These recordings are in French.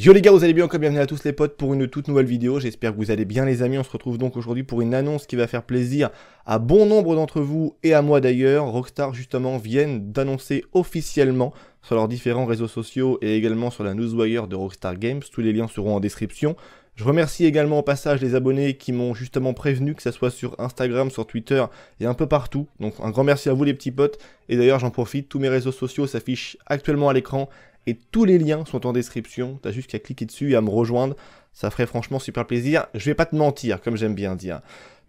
Yo les gars, vous allez bien encore bienvenue à tous les potes pour une toute nouvelle vidéo, j'espère que vous allez bien les amis, on se retrouve donc aujourd'hui pour une annonce qui va faire plaisir à bon nombre d'entre vous et à moi d'ailleurs, Rockstar justement viennent d'annoncer officiellement sur leurs différents réseaux sociaux et également sur la newswire de Rockstar Games, tous les liens seront en description. Je remercie également au passage les abonnés qui m'ont justement prévenu, que ce soit sur Instagram, sur Twitter et un peu partout. Donc un grand merci à vous les petits potes. Et d'ailleurs j'en profite, tous mes réseaux sociaux s'affichent actuellement à l'écran et tous les liens sont en description. T'as juste qu'à cliquer dessus et à me rejoindre. Ça ferait franchement super plaisir. Je vais pas te mentir, comme j'aime bien dire.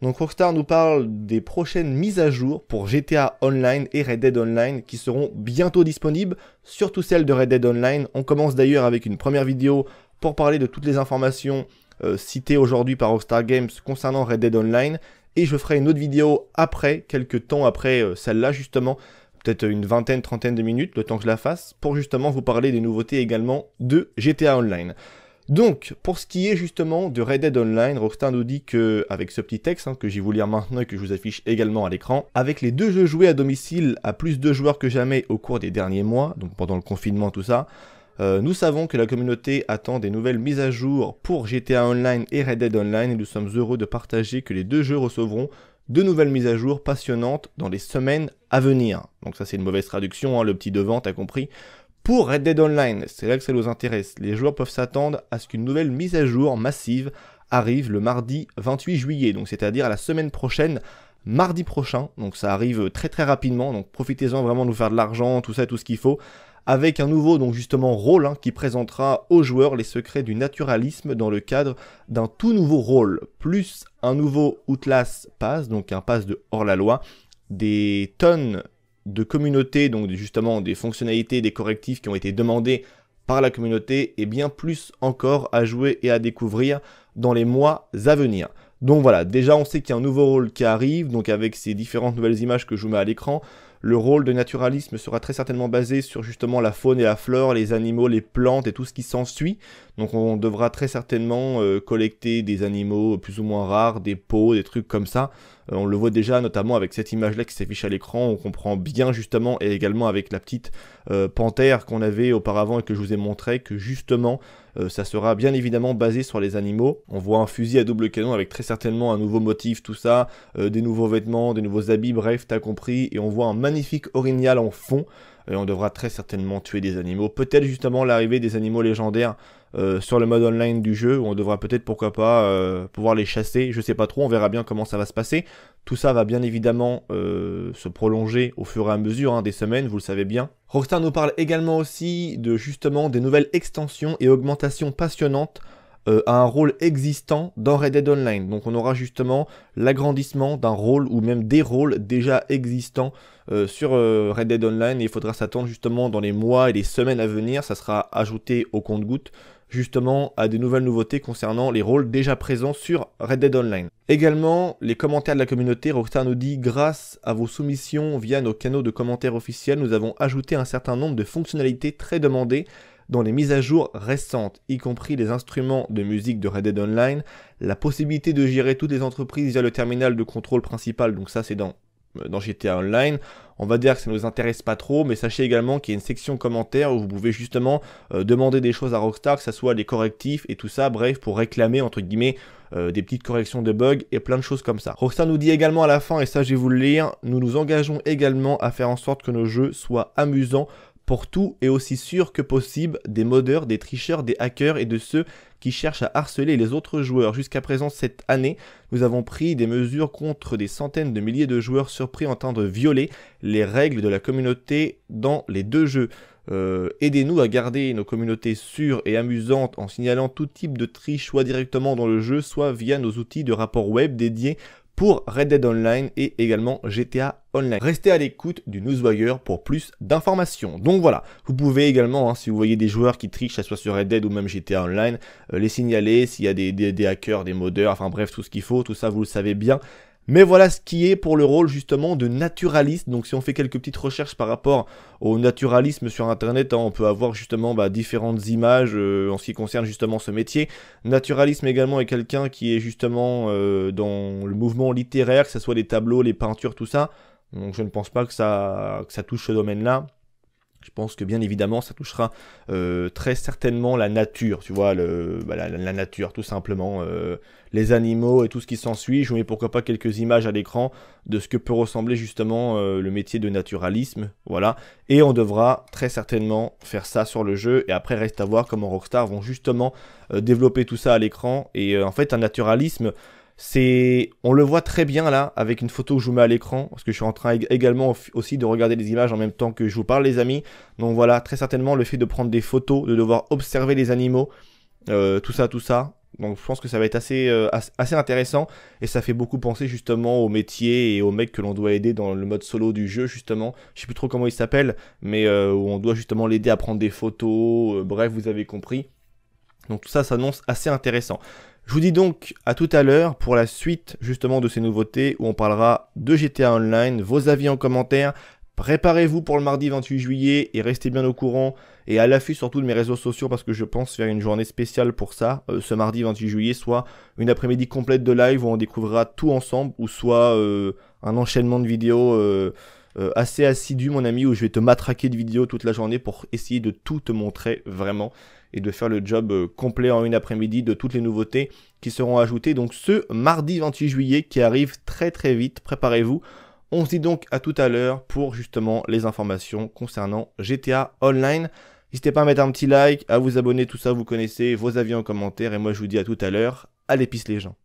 Donc Rockstar nous parle des prochaines mises à jour pour GTA Online et Red Dead Online qui seront bientôt disponibles, surtout celles de Red Dead Online. On commence d'ailleurs avec une première vidéo pour parler de toutes les informations euh, citées aujourd'hui par Rockstar Games concernant Red Dead Online. Et je ferai une autre vidéo après, quelques temps après euh, celle-là justement, une vingtaine, trentaine de minutes, le temps que je la fasse, pour justement vous parler des nouveautés également de GTA Online. Donc, pour ce qui est justement de Red Dead Online, Rockstar nous dit que, avec ce petit texte hein, que j'ai vous lire maintenant et que je vous affiche également à l'écran, avec les deux jeux joués à domicile à plus de joueurs que jamais au cours des derniers mois, donc pendant le confinement, tout ça, euh, nous savons que la communauté attend des nouvelles mises à jour pour GTA Online et Red Dead Online et nous sommes heureux de partager que les deux jeux recevront de nouvelles mises à jour passionnantes dans les semaines à venir. Donc ça c'est une mauvaise traduction, hein, le petit devant, t'as compris. Pour Red Dead Online, c'est là que ça nous intéresse. Les joueurs peuvent s'attendre à ce qu'une nouvelle mise à jour massive arrive le mardi 28 juillet, donc c'est-à-dire la semaine prochaine, mardi prochain. Donc ça arrive très très rapidement, donc profitez-en vraiment de vous faire de l'argent, tout ça, tout ce qu'il faut avec un nouveau donc justement rôle hein, qui présentera aux joueurs les secrets du naturalisme dans le cadre d'un tout nouveau rôle, plus un nouveau Outlast Pass, donc un pass de hors-la-loi, des tonnes de communautés, donc justement des fonctionnalités, des correctifs qui ont été demandés par la communauté et bien plus encore à jouer et à découvrir dans les mois à venir. Donc voilà, déjà on sait qu'il y a un nouveau rôle qui arrive, donc avec ces différentes nouvelles images que je vous mets à l'écran, le rôle de naturalisme sera très certainement basé sur justement la faune et la flore, les animaux, les plantes et tout ce qui s'ensuit, donc on devra très certainement euh, collecter des animaux plus ou moins rares, des peaux, des trucs comme ça. Euh, on le voit déjà notamment avec cette image-là qui s'affiche à l'écran, on comprend bien justement, et également avec la petite euh, panthère qu'on avait auparavant et que je vous ai montré, que justement ça sera bien évidemment basé sur les animaux. On voit un fusil à double canon avec très certainement un nouveau motif, tout ça, des nouveaux vêtements, des nouveaux habits, bref, t'as compris. Et on voit un magnifique orignal en fond et euh, on devra très certainement tuer des animaux. Peut-être justement l'arrivée des animaux légendaires euh, sur le mode online du jeu, on devra peut-être pourquoi pas euh, pouvoir les chasser, je sais pas trop, on verra bien comment ça va se passer. Tout ça va bien évidemment se prolonger au fur et à mesure hein, des semaines, vous le savez bien. Rockstar nous parle également aussi de justement des nouvelles extensions et augmentations passionnantes à euh, un rôle existant dans Red Dead Online. Donc on aura justement l'agrandissement d'un rôle ou même des rôles déjà existants euh, sur euh, Red Dead Online et il faudra s'attendre justement dans les mois et les semaines à venir, ça sera ajouté au compte-goutte justement à des nouvelles nouveautés concernant les rôles déjà présents sur Red Dead Online. Également, les commentaires de la communauté, Rockstar nous dit grâce à vos soumissions via nos canaux de commentaires officiels, nous avons ajouté un certain nombre de fonctionnalités très demandées dans les mises à jour récentes, y compris les instruments de musique de Red Dead Online, la possibilité de gérer toutes les entreprises via le terminal de contrôle principal, donc ça c'est dans euh, GTA Online. On va dire que ça ne nous intéresse pas trop, mais sachez également qu'il y a une section commentaire où vous pouvez justement euh, demander des choses à Rockstar, que ce soit des correctifs et tout ça, bref, pour réclamer entre guillemets euh, des petites corrections de bugs et plein de choses comme ça. Rockstar nous dit également à la fin, et ça je vais vous le lire, nous nous engageons également à faire en sorte que nos jeux soient amusants pour tout et aussi sûr que possible des modeurs, des tricheurs, des hackers et de ceux qui cherchent à harceler les autres joueurs. Jusqu'à présent cette année, nous avons pris des mesures contre des centaines de milliers de joueurs surpris en train de violer les règles de la communauté dans les deux jeux. Euh, aidez-nous à garder nos communautés sûres et amusantes en signalant tout type de triche soit directement dans le jeu, soit via nos outils de rapport web dédiés pour Red Dead Online et également GTA Online. Restez à l'écoute du Newswire pour plus d'informations. Donc voilà, vous pouvez également, hein, si vous voyez des joueurs qui trichent, que ce soit sur Red Dead ou même GTA Online, euh, les signaler, s'il y a des, des, hackers, des modeurs, enfin bref, tout ce qu'il faut, tout ça vous le savez bien. Mais voilà ce qui est pour le rôle justement de naturaliste. Donc si on fait quelques petites recherches par rapport au naturalisme sur Internet, hein, on peut avoir justement bah, différentes images euh, en ce qui concerne justement ce métier. Naturalisme également est quelqu'un qui est justement euh, dans le mouvement littéraire, que ce soit les tableaux, les peintures, tout ça. Donc je ne pense pas que ça, que ça touche ce domaine-là. Je pense que bien évidemment, ça touchera euh, très certainement la nature, tu vois, bah, la, nature tout simplement, euh, les animaux et tout ce qui s'ensuit. Je vous mets pourquoi pas quelques images à l'écran de ce que peut ressembler justement euh, le métier de naturalisme, voilà. Et on devra très certainement faire ça sur le jeu. Et après, reste à voir comment Rockstar vont justement développer tout ça à l'écran. Et en fait, un naturalisme c'est, on le voit très bien là avec une photo que je vous mets à l'écran parce que je suis en train également aussi de regarder les images en même temps que je vous parle, les amis. Donc voilà, très certainement le fait de prendre des photos, de devoir observer les animaux, euh, tout ça, tout ça. Donc je pense que ça va être assez, euh, assez intéressant et ça fait beaucoup penser justement au métier et aux mecs que l'on doit aider dans le mode solo du jeu justement. Je sais plus trop comment il s'appelle, mais euh, où on doit justement l'aider à prendre des photos. bref, vous avez compris. Donc tout ça s'annonce assez intéressant. Je vous dis donc à tout à l'heure pour la suite justement de ces nouveautés où on parlera de GTA Online, vos avis en commentaire. Préparez-vous pour le mardi 28 juillet et restez bien au courant et à l'affût surtout de mes réseaux sociaux parce que je pense faire une journée spéciale pour ça, euh, ce mardi 28 juillet, soit une après-midi complète de live où on découvrira tout ensemble ou soit euh, un enchaînement de vidéos. Euh, assez assidu mon ami où je vais te matraquer de vidéos toute la journée pour essayer de tout te montrer vraiment et de faire le job euh, complet en une après-midi de toutes les nouveautés qui seront ajoutées donc ce mardi 28 juillet qui arrive très très vite, préparez-vous. On se dit donc à tout à l'heure pour justement les informations concernant GTA Online. N'hésitez pas à mettre un petit like, à vous abonner, tout ça vous connaissez, vos avis en commentaire et moi je vous dis à tout à l'heure, à l'épice les gens.